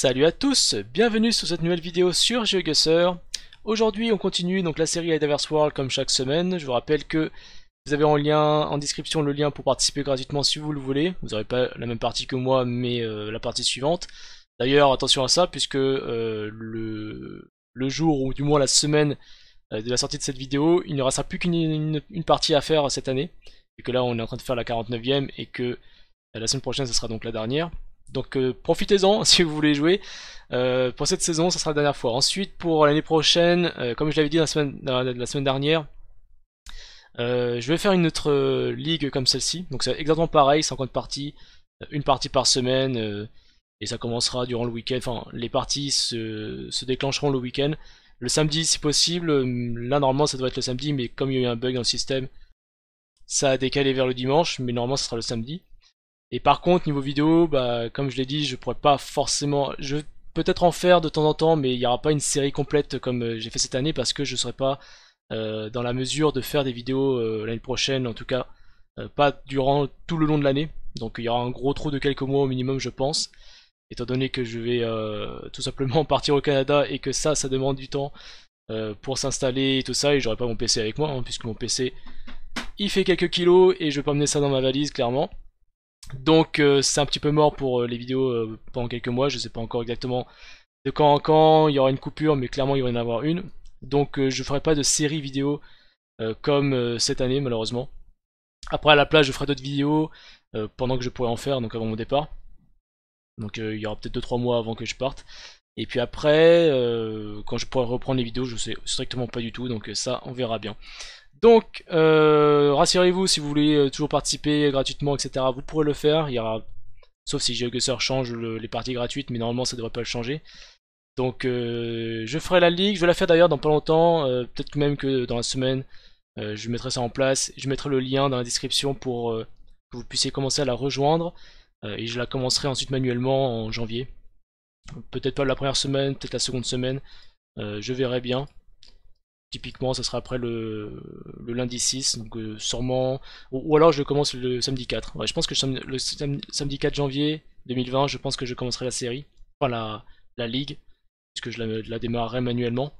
Salut à tous, bienvenue sur cette nouvelle vidéo sur GeoGuessr. Aujourd'hui on continue donc la série Diverse World comme chaque semaine. Je vous rappelle que vous avez en lien en description le lien pour participer gratuitement si vous le voulez. Vous n'aurez pas la même partie que moi mais euh, la partie suivante. D'ailleurs attention à ça puisque euh, le, jour ou du moins la semaine euh, de la sortie de cette vidéo, il ne restera plus qu'une une, partie à faire cette année. Et que là on est en train de faire la 49ème et que la semaine prochaine ce sera donc la dernière. Donc euh, profitez-en si vous voulez jouer. Euh, pour cette saison, ça sera la dernière fois. Ensuite, pour l'année prochaine, euh, comme je l'avais dit la semaine, dernière, je vais faire une autre ligue comme celle-ci. Donc c'est exactement pareil, 50 parties, une partie par semaine, et ça commencera durant le week-end. Enfin, les parties se, se déclencheront le week-end. Le samedi si possible, là normalement ça doit être le samedi, mais comme il y a eu un bug dans le système, ça a décalé vers le dimanche, mais normalement ça sera le samedi. Et par contre, niveau vidéo, bah, comme je l'ai dit, je pourrais pas forcément... Je vais peut-être en faire de temps en temps, mais il n'y aura pas une série complète comme euh, j'ai fait cette année parce que je ne serai pas euh, dans la mesure de faire des vidéos euh, l'année prochaine, en tout cas pas durant tout le long de l'année. Donc il y aura un gros trou de quelques mois au minimum, je pense. Étant donné que je vais tout simplement partir au Canada et que ça, ça demande du temps pour s'installer et tout ça, et j'aurai pas mon PC avec moi, hein, puisque mon PC, il fait quelques kilos et je vais pas emmener ça dans ma valise, clairement. Donc euh, c'est un petit peu mort pour euh, les vidéos euh, pendant quelques mois, je ne sais pas encore exactement de quand en quand, il y aura une coupure, mais clairement il va y en avoir une. Donc je ne ferai pas de série vidéo comme cette année malheureusement. Après à la place je ferai d'autres vidéos pendant que je pourrai en faire, donc avant mon départ. Donc il y aura peut-être 2-3 mois avant que je parte. Et puis après, quand je pourrai reprendre les vidéos, je ne sais strictement pas du tout, donc ça on verra bien. Donc, euh, rassurez-vous, si vous voulez euh, toujours participer gratuitement, etc., vous pourrez le faire. Il y aura, sauf si GeoGuessr change les parties gratuites, mais normalement ça devrait pas le changer. Donc, euh, je ferai la ligue. Je vais la faire d'ailleurs dans pas longtemps, peut-être même que dans la semaine, je mettrai ça en place. Je mettrai le lien dans la description pour que vous puissiez commencer à la rejoindre. et je la commencerai ensuite manuellement en janvier. Peut-être pas la première semaine, peut-être la seconde semaine. je verrai bien. Typiquement, ça sera après le, le lundi 6, donc euh, sûrement. Ou, alors je commence le samedi 4. je pense que le, samedi 4 janvier 2020, je pense que je commencerai la série, enfin la, ligue, puisque je la, démarrerai manuellement.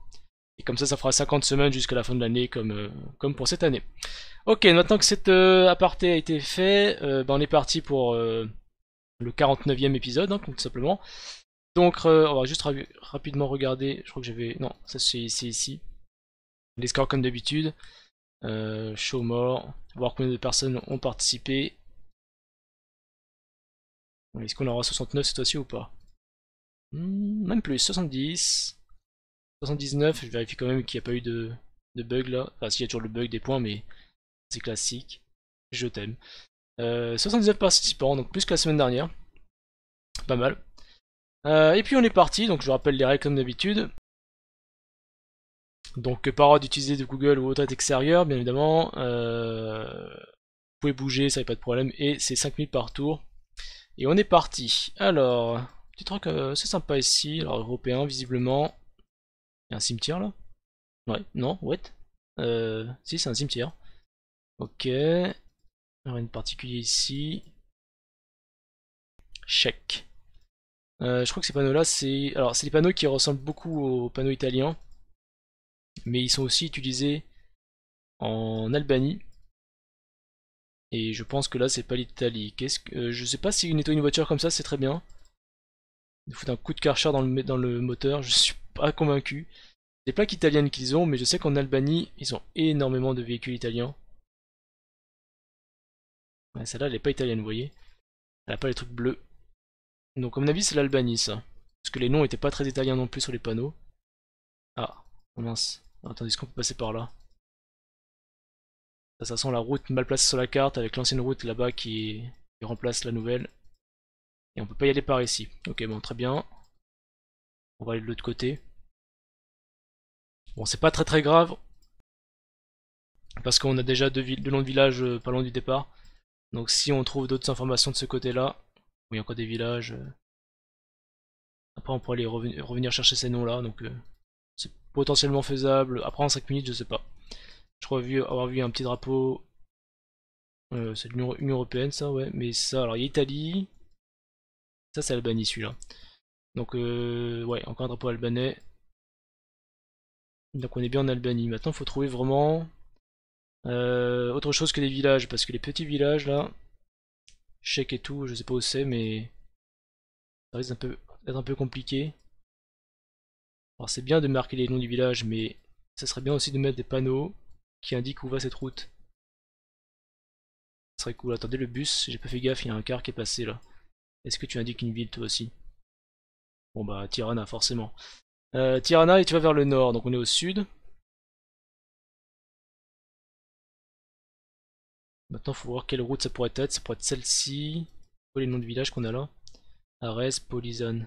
Et comme ça, ça fera 50 semaines jusqu'à la fin de l'année, comme, euh, comme pour cette année. Ok, maintenant que cet euh, aparté a été fait, ben on est parti pour le 49e épisode, hein, tout simplement. Donc, on va juste rapidement regarder. Je crois que j'avais. Non, ça c'est ici. Les scores comme d'habitude, euh, show more, voir combien de personnes ont participé. Est-ce qu'on aura 69 cette fois-ci ou pas hmm, Même plus, 70, 79, je vérifie quand même qu'il n'y a pas eu de, bug là. Enfin, s'il y a toujours le bug des points, mais c'est classique. Je t'aime. 79 euh, participants, donc plus que la semaine dernière. Pas mal. Euh, et puis on est parti, donc je vous rappelle les règles comme d'habitude. Donc euh, par d'utiliser de Google ou autre extérieur bien évidemment, euh, vous pouvez bouger, ça n'est pas de problème, et c'est 5000 par tour. Et on est parti. Alors, petit truc que euh, c'est sympa ici, alors européen visiblement. Il y a un cimetière là Ouais, non, what Si, c'est un cimetière. Ok. Rien de particulier ici. Check. je crois que ces panneaux là, c'est. Alors, c'est des panneaux qui ressemblent beaucoup aux panneaux italiens mais ils sont aussi utilisés en Albanie. Et je pense que là c'est pas l'Italie. Qu'est-ce euh, je sais pas si nettoyer une voiture comme ça c'est très bien. Il faut un coup de karcher dans le, moteur, je suis pas convaincu. Des plaques italiennes qu'ils ont, mais je sais qu'en Albanie ils ont énormément de véhicules italiens. Celle-là elle est pas italienne, vous voyez. Elle a pas les trucs bleus. Donc à mon avis c'est l'Albanie ça. Parce que les noms étaient pas très italiens non plus sur les panneaux. Ah, mince. Ah, tandis qu'on peut passer par là. Ça, sent la route mal placée sur la carte avec l'ancienne route là-bas qui... remplace la nouvelle. Et on peut pas y aller par ici. Ok, bon, très bien. On va aller de l'autre côté. Bon, c'est pas très très grave. Parce qu'on a déjà deux, noms de villages euh, pas loin du départ. Donc si on trouve d'autres informations de ce côté-là, où il y a encore des villages, euh. après on pourrait aller revenir chercher ces noms-là. Donc euh. C'est potentiellement faisable. Après en 5 minutes, je sais pas. Je crois avoir vu un petit drapeau. Euh, c'est l'Union Européenne ça, ouais. Mais ça, alors il y a Italie. Ça c'est Albanie celui-là. Donc euh, ouais, encore un drapeau albanais. Donc on est bien en Albanie. Maintenant il faut trouver vraiment euh, autre chose que des villages, parce que les petits villages là, chèque et tout, je sais pas où c'est, mais ça risque un un peu compliqué. Alors c'est bien de marquer les noms du village, mais ça serait bien aussi de mettre des panneaux qui indiquent où va cette route. Ça serait cool. Attendez le bus, j'ai pas fait gaffe, il y a un car qui est passé là. Est-ce que tu indiques une ville toi aussi Bon bah Tirana forcément. Euh, Tirana et tu vas vers le nord, donc on est au sud. Maintenant faut voir quelle route ça pourrait être. Ça pourrait être celle-ci. les noms du village qu'on a là Arès, Polizan.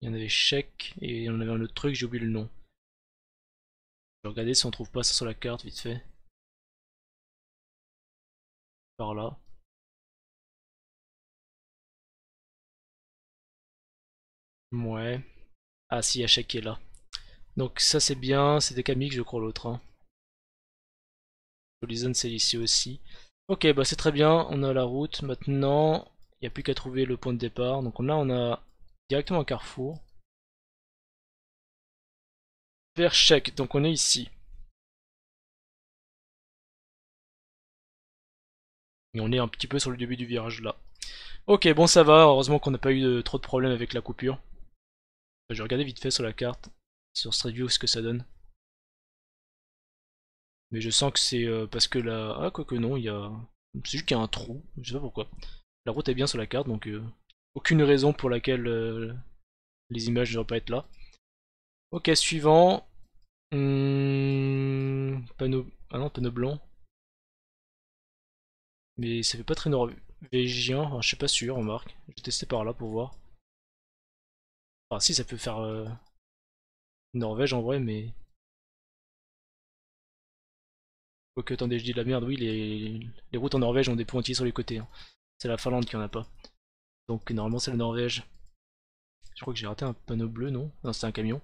Il y en avait chèque et il y en avait un autre truc, j'ai oublié le nom. Je vais regarder si on trouve pas ça sur la carte vite fait. Par là. Ouais. Ah si, Check qui est là. Donc ça c'est bien, c'est des kamiks je crois l'autre. Hein. c'est ici aussi. Ok, bah c'est très bien, on a la route. Maintenant, il n'y a plus qu'à trouver le point de départ. Donc là on a directement à carrefour. Vers chèque, donc on est ici. Et on est un petit peu sur le début du virage là. Ok, bon ça va, heureusement qu'on n'a pas eu de, trop de problèmes avec la coupure. Je vais regarder vite fait sur la carte, sur Street View, ce que ça donne. Mais je sens que c'est euh, parce que là... Ah, quoi que non, il y a... C'est juste qu'il y a un trou, je sais pas pourquoi. La route est bien sur la carte, donc euh, aucune raison pour laquelle euh, les images ne devraient pas être là. Ok, suivant. Hmm, panneau... Ah non, panneau blanc. Mais ça fait pas très norvégien, Je je suis pas sûr, remarque. Je vais tester par là pour voir. Enfin si, ça peut faire euh, Norvège en vrai, mais... Ok, attendez, je dis de la merde, oui, les, routes en Norvège ont des pointillés sur les côtés. Hein. C'est la Finlande qui en a pas. Donc normalement c'est la Norvège. Je crois que j'ai raté un panneau bleu, non Non, c'est un camion.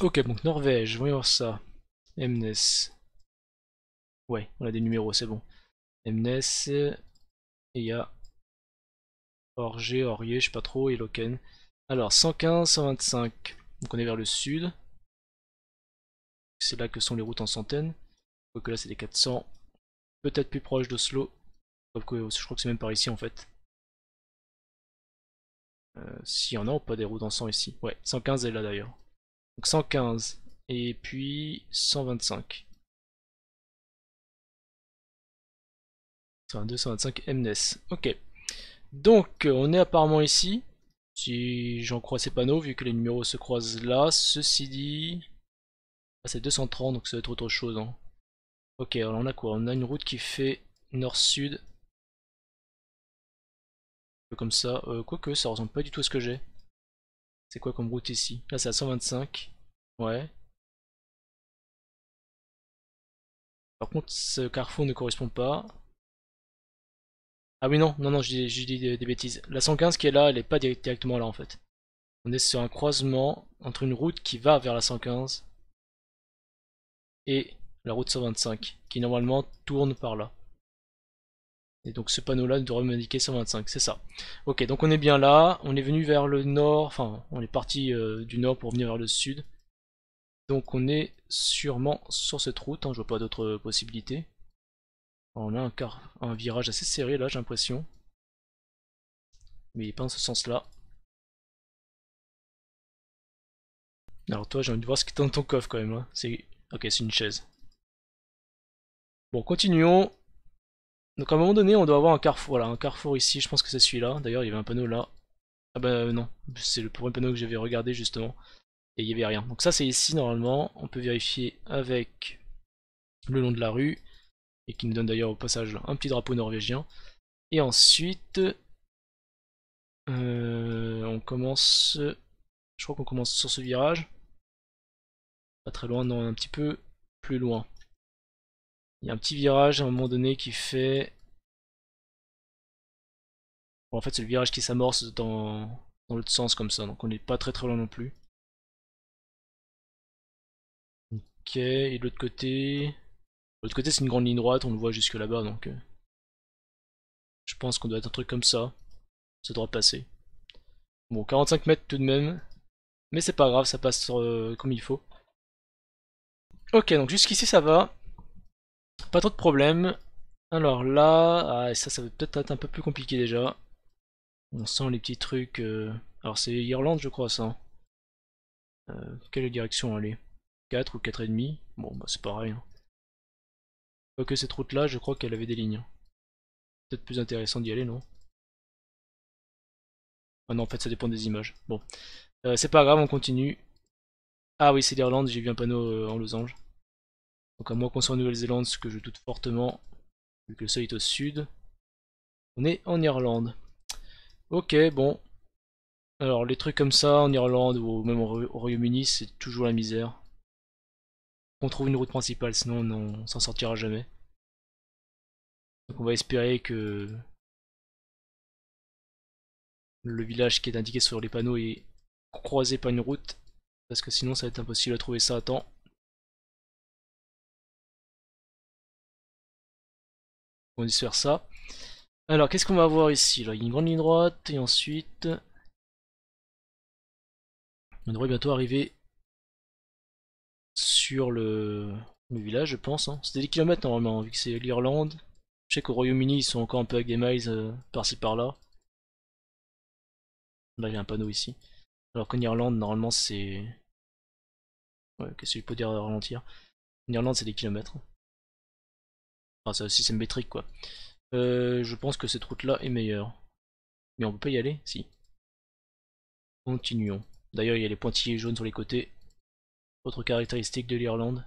Ok, donc Norvège, voyons ça. MNES. Ouais, on a des numéros, c'est bon. MNES, et il y a Orger, Orier, je sais pas trop, et Loken. Alors, 115, 125, donc on est vers le sud. C'est là que sont les routes en centaines. Quoique là, c'est des 400. Peut-être plus proche d'Oslo je crois que c'est même par ici en fait. Si euh, S'il y en a ou pas des routes en 100 ici. Ouais, 115 est là d'ailleurs. Donc 115 et puis 125. un 225 MNES. Ok. Donc euh, on est apparemment ici. Si j'en crois ces panneaux, vu que les numéros se croisent là. Ceci dit... Ah, c'est 230, donc ça va être autre chose. Hein. Ok, alors on a quoi On a une route qui fait nord-sud comme ça. Euh, quoique, ça ressemble pas du tout à ce que j'ai. C'est quoi comme route ici Là, c'est à 125. Ouais. Par contre, ce carrefour ne correspond pas. Ah oui, non, non, non, j'ai dit des, bêtises. La 115 qui est là, elle est pas directement là, en fait. On est sur un croisement entre une route qui va vers la 115 et la route 125, qui normalement tourne par là. Et donc ce panneau-là devrait m'indiquer 125, c'est ça. Ok, donc on est bien là, on est venu vers le nord, enfin on est parti euh, du nord pour venir vers le sud. Donc on est sûrement sur cette route, je hein. je vois pas d'autres possibilités. On a un, un virage assez serré là, j'ai l'impression. Mais il n'est pas dans ce sens-là. Alors toi, j'ai envie de voir ce qui est dans ton coffre quand même. Hein. Ok, c'est une chaise. Bon, continuons. Donc à un moment donné, on doit avoir un carrefour. Voilà, un carrefour ici, je pense que c'est celui-là. D'ailleurs, il y avait un panneau là. Ah bah euh, non, c'est le premier panneau que j'avais regardé justement. Et il n'y avait rien. Donc ça, c'est ici normalement. On peut vérifier avec le long de la rue. Et qui nous donne d'ailleurs au passage un petit drapeau norvégien. Et ensuite, euh, on commence... Je crois qu'on commence sur ce virage. Pas très loin, non, un petit peu plus loin. Il y a un petit virage à un moment donné qui fait... en fait, c'est le virage qui s'amorce dans, l'autre sens comme ça, donc on n'est pas très très loin non plus. Ok, et de l'autre côté... L'autre côté, c'est une grande ligne droite, on le voit jusque là-bas, donc... Euh, je pense qu'on doit être un truc comme ça. Ça doit passer. Bon, 45 mètres tout de même. Mais c'est pas grave, ça passe euh, comme il faut. Ok, donc jusqu'ici ça va. Pas trop de problèmes. Alors là, ah, ça, ça va peut-être être un peu plus compliqué déjà. On sent les petits trucs. Euh, alors c'est Irlande, je crois, ça. Hein. Euh, quelle direction aller 4 ou 4,5 Bon, bah c'est pareil. Hein. Quoique cette route-là, je crois qu'elle avait des lignes. Hein. Peut-être plus intéressant d'y aller, non Ah non, en fait, ça dépend des images. Bon. Euh, c'est pas grave, on continue. Ah oui, c'est l'Irlande, j'ai vu un panneau en losange. Donc à moins qu'on soit en Nouvelle-Zélande, ce que je doute fortement, vu que le seuil est au sud. On est en Irlande. Ok, bon. Alors les trucs comme ça, en Irlande ou même au, Royaume-Uni, c'est toujours la misère. On trouve une route principale, sinon on, s'en sortira jamais. Donc on va espérer que le village qui est indiqué sur les panneaux est croisé par une route, parce que sinon ça va être impossible de trouver ça à temps. On va faire ça. Alors, qu'est-ce qu'on va avoir ici Là, il y a une grande ligne droite, et ensuite... On devrait bientôt arriver sur le, village, je pense. Hein. C'était des kilomètres normalement, vu que c'est l'Irlande. Je sais qu'au Royaume-Uni, ils sont encore un peu avec des miles euh, par-ci par-là. Là, il y a un panneau ici. Alors qu'en Irlande, normalement, c'est... Ouais, qu'est-ce que je peux dire ralentir En Irlande, c'est des kilomètres. Enfin, c'est un système métrique, quoi. Euh, je pense que cette route-là est meilleure. Mais on peut pas y aller Si. Continuons. D'ailleurs, il y a les pointillés jaunes sur les côtés. Autre caractéristique de l'Irlande.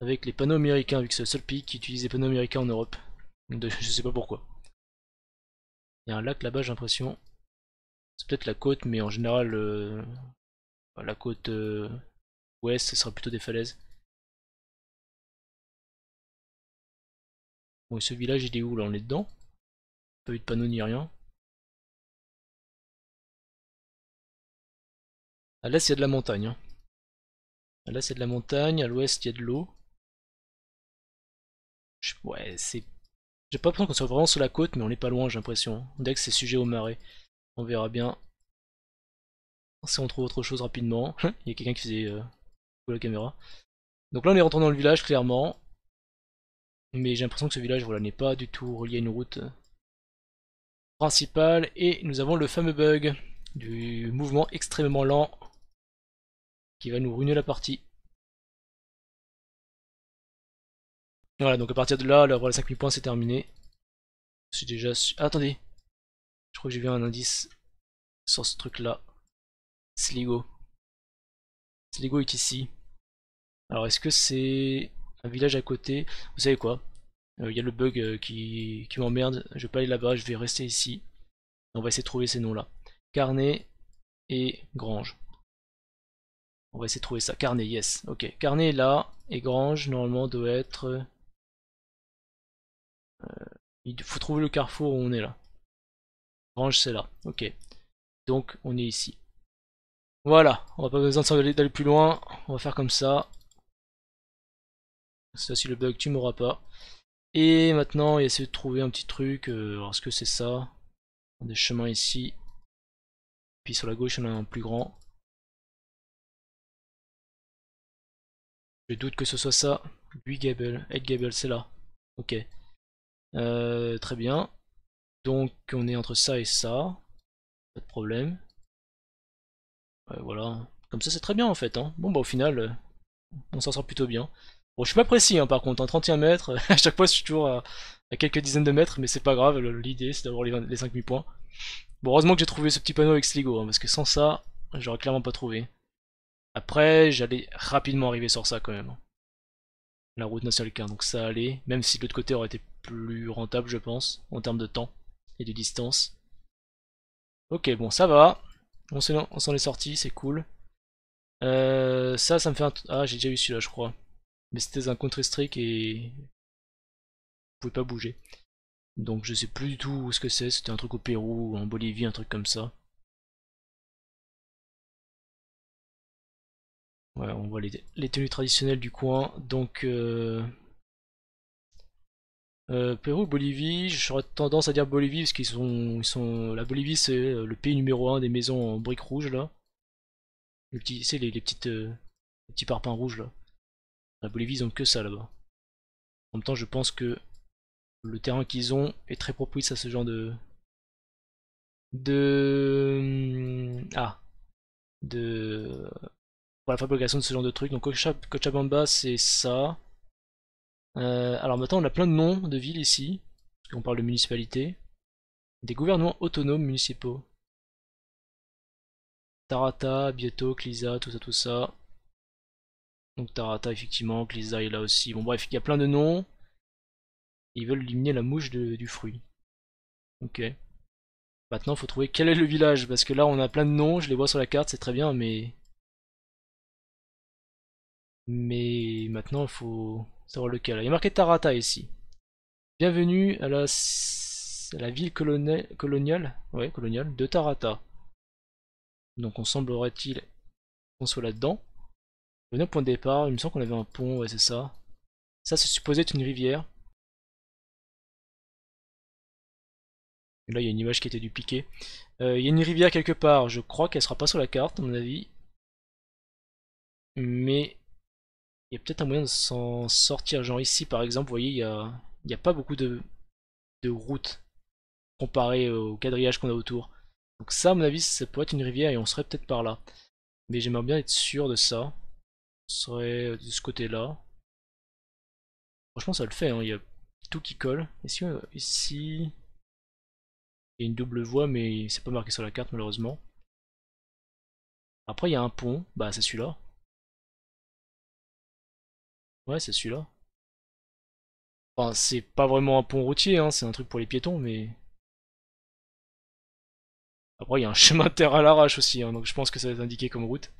Avec les panneaux américains, vu que c'est le seul pays qui utilise les panneaux américains en Europe. je sais pas pourquoi. Il y a un lac là-bas, j'ai l'impression. C'est peut-être la côte, mais en général, euh, la côte euh, ouest, ce sera plutôt des falaises. Bon, et ce village, il est où là On est dedans Pas eu de panneau ni rien. Ah, à l'est, il y a de la montagne. Hein. Ah, là, À l'est, il y a de la montagne. À l'ouest, il y a de l'eau. Ouais, c'est... J'ai pas l'impression qu'on soit vraiment sur la côte, mais on n'est pas loin, j'ai l'impression. Hein. On que c'est sujet aux marais. On verra bien si on trouve autre chose rapidement. il y a quelqu'un qui faisait... Euh, la caméra. Donc là on est rentré dans le village clairement. Mais j'ai l'impression que ce village voilà n'est pas du tout relié à une route euh, principale. Et nous avons le fameux bug du mouvement extrêmement lent qui va nous ruiner la partie. Voilà, donc à partir de là, le voilà, 5000 points c'est terminé. je suis déjà... Ah, attendez Je crois que j'ai vu un indice sur ce truc là. Sligo. Sligo est ici. Alors est-ce que c'est un village à côté Vous savez quoi euh, Il y a le bug euh, qui, m'emmerde, je vais pas aller là-bas, je vais rester ici. On va essayer de trouver ces noms-là. Carnet et Grange. On va essayer de trouver ça. Carnet, yes. Ok, Carnet est là, et Grange, normalement, doit être... Euh, il faut trouver le carrefour où on est là. Grange, c'est là. Ok. Donc, on est ici. Voilà, on n'a pas besoin d'aller plus loin. On va faire comme ça. Ça si le bug tu m'auras pas. Et maintenant il essaie de trouver un petit truc. Euh, est-ce que c'est ça Des chemins ici. Puis sur la gauche on a un plus grand. Je doute que ce soit ça. 8 Gable. 8 Gable c'est là. Ok. Euh, très bien. Donc on est entre ça et ça. Pas de problème. voilà. Comme ça c'est très bien en fait. Hein. Bon bah au final, euh, on s'en sort plutôt bien. Bon, je suis pas précis hein, par contre, hein, en 31 mètres, à chaque fois je suis toujours à, quelques dizaines de mètres, mais c'est pas grave, l'idée c'est d'avoir les, 5000 points. Bon, heureusement que j'ai trouvé ce petit panneau avec Sligo, hein, parce que sans ça, j'aurais clairement pas trouvé. Après, j'allais rapidement arriver sur ça quand même. La route nationale qu'un donc ça allait, même si de l'autre côté aurait été plus rentable, je pense, en termes de temps et de distance. Ok, bon, ça va. On s'en est sorti, c'est cool. Euh, ça, ça me fait un... Ah, j'ai déjà eu celui-là, je crois mais c'était un contre strike et vous pouvez pas bouger. Donc je sais plus du tout où ce que c'est, c'était un truc au Pérou, ou en Bolivie, un truc comme ça. Voilà, on voit les, les tenues traditionnelles du coin. Donc euh, euh Pérou, Bolivie, j'aurais tendance à dire Bolivie parce qu'ils sont, ils sont, la Bolivie c'est euh, le pays numéro 1 des maisons en briques rouges là. Les c'est les, petites, euh, les petits parpaings rouges là. La Bolivie, ils ont que ça là-bas. En même temps, je pense que le terrain qu'ils ont est très propice à ce genre de. de. Ah de. pour la fabrication de ce genre de trucs. Donc, Cochabamba, c'est ça. Euh, alors maintenant, on a plein de noms de villes ici, parce qu'on parle de municipalités. Des gouvernements autonomes municipaux. Tarata, Bieto, Clisa, tout ça, tout ça. Donc Tarata effectivement, les est là aussi. Bon bref, il y a plein de noms. Ils veulent éliminer la mouche du fruit. Ok. Maintenant, faut trouver quel est le village, parce que là, on a plein de noms, je les vois sur la carte, c'est très bien, mais... Mais maintenant, il faut savoir lequel. Il y a marqué Tarata ici. Bienvenue à la, ville coloniale, coloniale, coloniale de Tarata. Donc, on semblerait-il qu'on soit là-dedans. On au point de départ, il me semble qu'on avait un pont, ouais c'est ça. Ça c'est supposé être une rivière. Et là il y a une image qui a été dupliquée. Euh, il y a une rivière quelque part, je crois qu'elle sera pas sur la carte à mon avis. Mais il y a peut-être un moyen de s'en sortir. Genre ici par exemple, vous voyez, il n'y a, a pas beaucoup de, de routes comparé au quadrillage qu'on a autour. Donc ça à mon avis ça pourrait être une rivière et on serait peut-être par là. Mais j'aimerais bien être sûr de ça serait euh, de ce côté-là. Franchement, ça le fait, hein. il y a tout qui colle. Ici, ici, euh, il y a une double voie, mais c'est pas marqué sur la carte, malheureusement. Après, il y a un pont, bah c'est celui-là. Ouais, c'est celui-là. Enfin, c'est pas vraiment un pont routier, hein. c'est un truc pour les piétons, mais... Après, il y a un chemin de terre à l'arrache aussi, hein. donc je pense que ça va être indiqué comme route.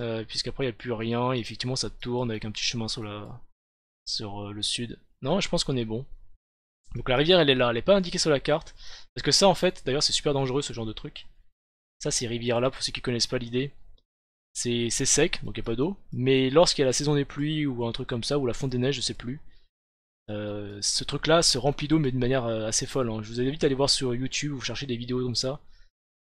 Euh, puisqu'après, il n'y a plus rien. Et effectivement, ça tourne avec un petit chemin sur, la... sur euh, le sud. Non, je pense qu'on est bon. Donc la rivière, elle est là. Elle n'est pas indiquée sur la carte. Parce que ça, en fait, d'ailleurs, c'est super dangereux, ce genre de truc. Ça, ces rivières-là, pour ceux qui ne connaissent pas l'idée, c'est sec, donc il n'y a pas d'eau. Mais lorsqu'il y a la saison des pluies ou un truc comme ça, ou la fonte des neiges, je sais plus, euh, ce truc-là se remplit d'eau, mais de manière assez folle. Hein. Je vous invite à aller voir sur YouTube, ou chercher des vidéos comme ça.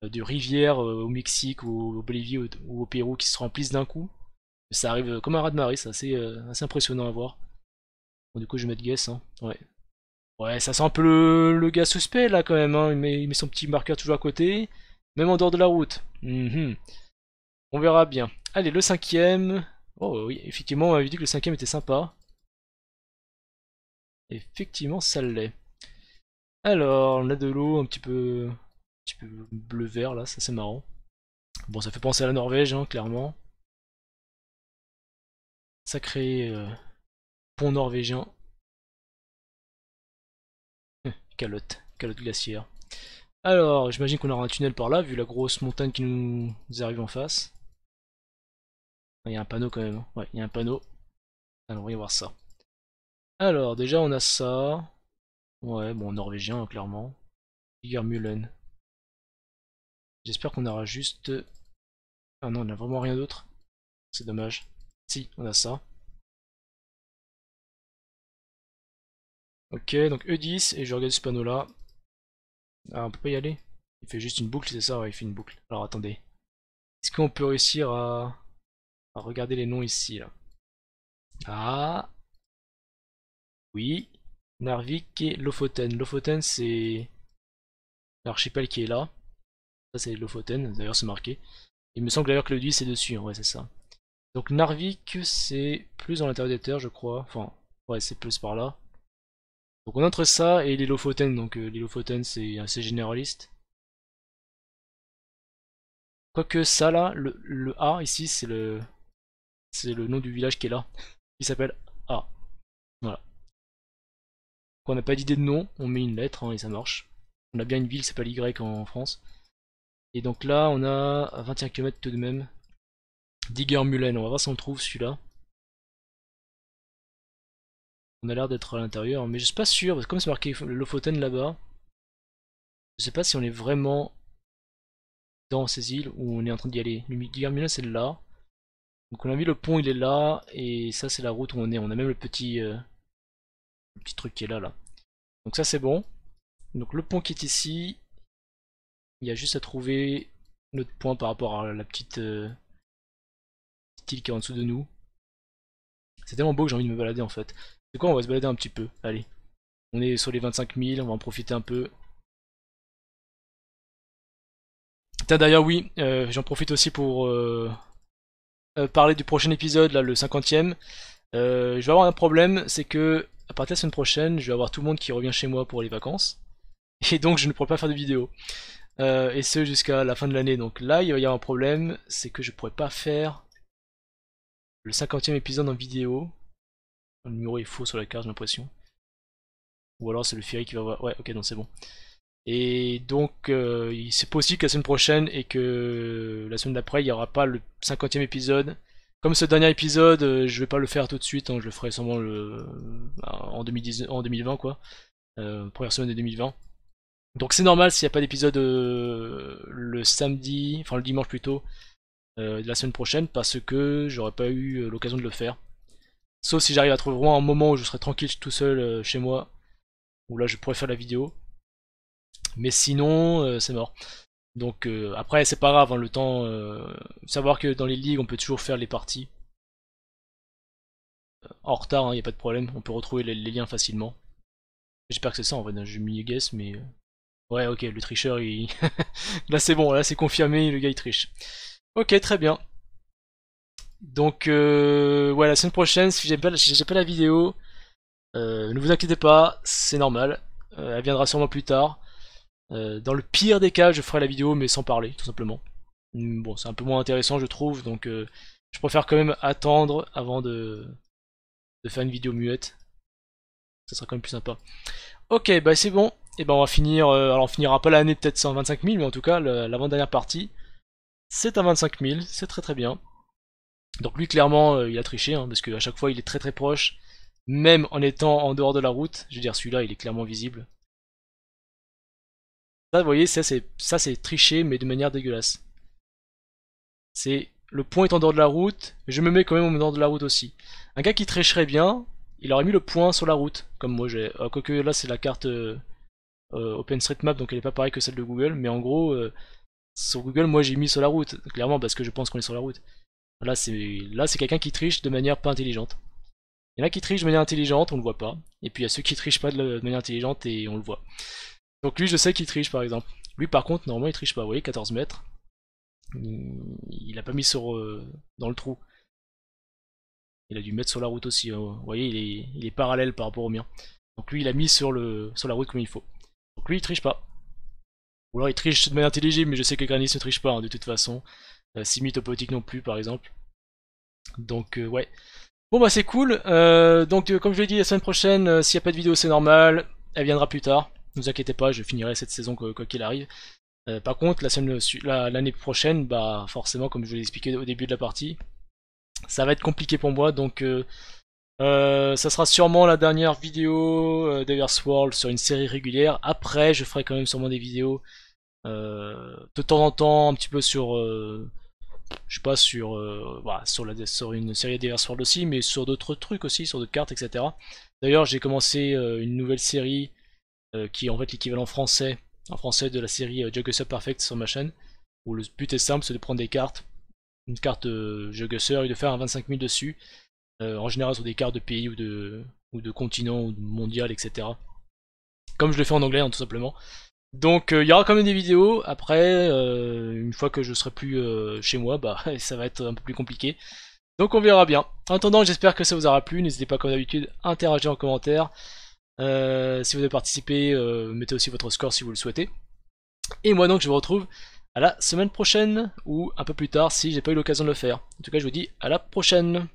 Euh, de rivière euh, au Mexique ou au Bolivie ou, au Pérou qui se remplissent d'un coup. Ça arrive euh, comme un raz de marée, c'est assez, impressionnant à voir. du coup, je vais mettre guess. Hein. Ouais. ouais, ça sent un peu le, gars suspect là quand même. Hein. Il, met, son petit marqueur toujours à côté, même en dehors de la route. Mhm. On verra bien. Allez, le cinquième. Oh oui, effectivement, on m'avait dit que le cinquième était sympa. Effectivement, ça l'est. Alors, on a de l'eau un petit peu petit peu bleu vert là, ça c'est marrant. Bon, ça fait penser à la Norvège, hein, clairement. Sacré euh, pont norvégien. Hum, calotte, calotte glaciaire. Alors, j'imagine qu'on aura un tunnel par là, vu la grosse montagne qui nous, arrive en face. Ah, il y a un panneau quand même. Ouais, il y a un panneau. Alors, on va voir ça. Alors, déjà, on a ça. Ouais, bon, norvégien, hein, clairement. J'espère qu'on aura juste... Ah non, on n'a vraiment rien d'autre. C'est dommage. Si, on a ça. Ok, donc E10, et je regarde ce panneau-là. Ah, on peut pas y aller Il fait juste une boucle, c'est ça il fait une boucle. Alors attendez. Est-ce qu'on peut réussir à... regarder les noms ici, là Ah Oui Narvik et Lofoten. Lofoten, c'est l'archipel qui est là c'est Lofoten, d'ailleurs c'est marqué. Il me semble d'ailleurs que le 10 c'est dessus, hein, ouais c'est ça. Donc Narvik c'est plus dans l'intérieur des terres je crois, enfin ouais c'est plus par là. Donc on entre ça et les Lofoten, donc euh, c'est assez généraliste. Quoique ça là, le, A ici c'est le c'est le nom du village qui est là, qui s'appelle A. Voilà. on n'a pas d'idée de nom, on met une lettre hein, et ça marche. On a bien une ville C'est pas Y en France. Et donc là, on a 21 km tout de même. Digger on va voir si on trouve celui-là. On a l'air d'être à l'intérieur, mais je suis pas sûr, parce que comme c'est marqué Lofoten là-bas, je sais pas si on est vraiment dans ces îles où on est en train d'y aller. Le c'est là. Donc on a vu le pont, il est là, et ça c'est la route où on est. On a même le petit, euh, le petit truc qui est là, là. Donc ça c'est bon. Donc le pont qui est ici, il y a juste à trouver notre point par rapport à la euh, petite, île qui est en dessous de nous. C'est tellement beau que j'ai envie de me balader en fait. C'est quoi On va se balader un petit peu. Allez. On est sur les 25 000, on va en profiter un peu. d'ailleurs oui, euh, j'en profite aussi pour euh, parler du prochain épisode, là le 50 e je vais avoir un problème, c'est que à partir de la semaine prochaine, je vais avoir tout le monde qui revient chez moi pour les vacances. Et donc je ne pourrai pas faire de vidéo. Euh, et ce jusqu'à la fin de l'année. Donc là, il y avoir un problème, c'est que je pourrais pas faire le 50e épisode en vidéo. Le numéro est faux sur la carte, j'ai l'impression. Ou alors c'est le ferry qui va voir. Ouais, ok, donc c'est bon. Et donc, euh, c'est possible que la semaine prochaine et que la semaine d'après, il n'y aura pas le 50e épisode. Comme ce dernier épisode, euh, je vais pas le faire tout de suite, hein. je le ferai sûrement le... en, en 2020, quoi. première semaine de 2020. Donc c'est normal s'il n'y a pas d'épisode euh, le samedi, enfin le dimanche plutôt, euh, de la semaine prochaine, parce que j'aurais pas eu euh, l'occasion de le faire. Sauf si j'arrive à trouver un moment où je serai tranquille tout seul chez moi, où là je pourrais faire la vidéo. Mais sinon, c'est mort. Donc après c'est pas grave, hein, le temps, savoir que dans les ligues on peut toujours faire les parties. En retard, il hein, n'y a pas de problème, on peut retrouver les, liens facilement. J'espère que c'est ça en vrai, hein, je mis guess mais Ouais, ok, le tricheur, il... là c'est bon, là c'est confirmé, le gars il triche. Ok, très bien. Donc, euh, ouais, la semaine prochaine, si j'ai pas, la vidéo, euh, ne vous inquiétez pas, c'est normal. Euh, elle viendra sûrement plus tard. Euh, dans le pire des cas, je ferai la vidéo, mais sans parler, tout simplement. Mm, bon, c'est un peu moins intéressant, je trouve, donc euh, je préfère quand même attendre avant de, de faire une vidéo muette. Ça sera quand même plus sympa. Ok, bah c'est bon, et eh ben on va finir, euh, alors on finira pas l'année peut-être 25 000, mais en tout cas l'avant-dernière partie, c'est à 25 000, c'est très très bien. Donc lui clairement euh, il a triché, hein, parce qu'à chaque fois il est très très proche, même en étant en dehors de la route, je veux dire celui-là il est clairement visible. Ça vous voyez, ça c'est triché mais de manière dégueulasse. C'est le point est en dehors de la route, je me mets quand même en dehors de la route aussi. Un gars qui tricherait bien, il aurait mis le point sur la route, comme moi j'ai. Euh, quoique là c'est la carte... Euh, OpenStreetMap, donc elle n'est pas pareille que celle de Google, mais en gros, euh, sur Google, moi j'ai mis sur la route, clairement parce que je pense qu'on est sur la route. Là, c'est quelqu'un qui triche de manière pas intelligente. Il y en a qui trichent de manière intelligente, on le voit pas. Et puis il y a ceux qui trichent pas de, manière intelligente et on le voit. Donc lui, je sais qu'il triche par exemple. Lui, par contre, normalement, il triche pas. Vous voyez, 14 mètres. Il n'a pas mis sur euh, dans le trou. Il a dû mettre sur la route aussi. Hein. Vous voyez, il est... il est, parallèle par rapport au mien. Donc lui, il a mis sur, le, sur la route comme il faut. Donc lui, il triche pas. Ou alors il triche de manière intelligible, mais je sais que Granis ne triche pas hein, de toute façon. Euh, Simi non plus, par exemple. Donc euh, ouais. Bon bah c'est cool. Euh, donc euh, comme je l'ai dit, la semaine prochaine, s'il n'y a pas de vidéo, c'est normal. Elle viendra plus tard. Ne vous inquiétez pas, je finirai cette saison quoi qu'il arrive. par contre, la semaine l'année prochaine, bah forcément, comme je vous l'ai expliqué au début de la partie, ça va être compliqué pour moi. Donc euh, ça sera sûrement la dernière vidéo euh, World sur une série régulière. Après, je ferai quand même sûrement des vidéos euh, de temps en temps, un petit peu sur, euh, je sais pas, sur, sur, une série divers World aussi, mais sur d'autres trucs aussi, sur d'autres cartes, etc. D'ailleurs, j'ai commencé une nouvelle série qui est en fait l'équivalent français, en français de la série Juggernaut Perfect sur ma chaîne, où le but est simple, c'est de prendre des cartes, une carte Jugger et de faire un 25 000 dessus. Euh, en général sur des cartes de pays ou de, ou de continent ou de mondial, etc. Comme je le fais en anglais, hein, tout simplement. Donc euh, il y aura quand même des vidéos. Après, euh, une fois que je serai plus chez moi, bah ça va être un peu plus compliqué. Donc on verra bien. En attendant, j'espère que ça vous aura plu. N'hésitez pas comme d'habitude à interagir en commentaire. si vous avez participé, mettez aussi votre score si vous le souhaitez. Et moi donc je vous retrouve à la semaine prochaine ou un peu plus tard si j'ai pas eu l'occasion de le faire. En tout cas je vous dis à la prochaine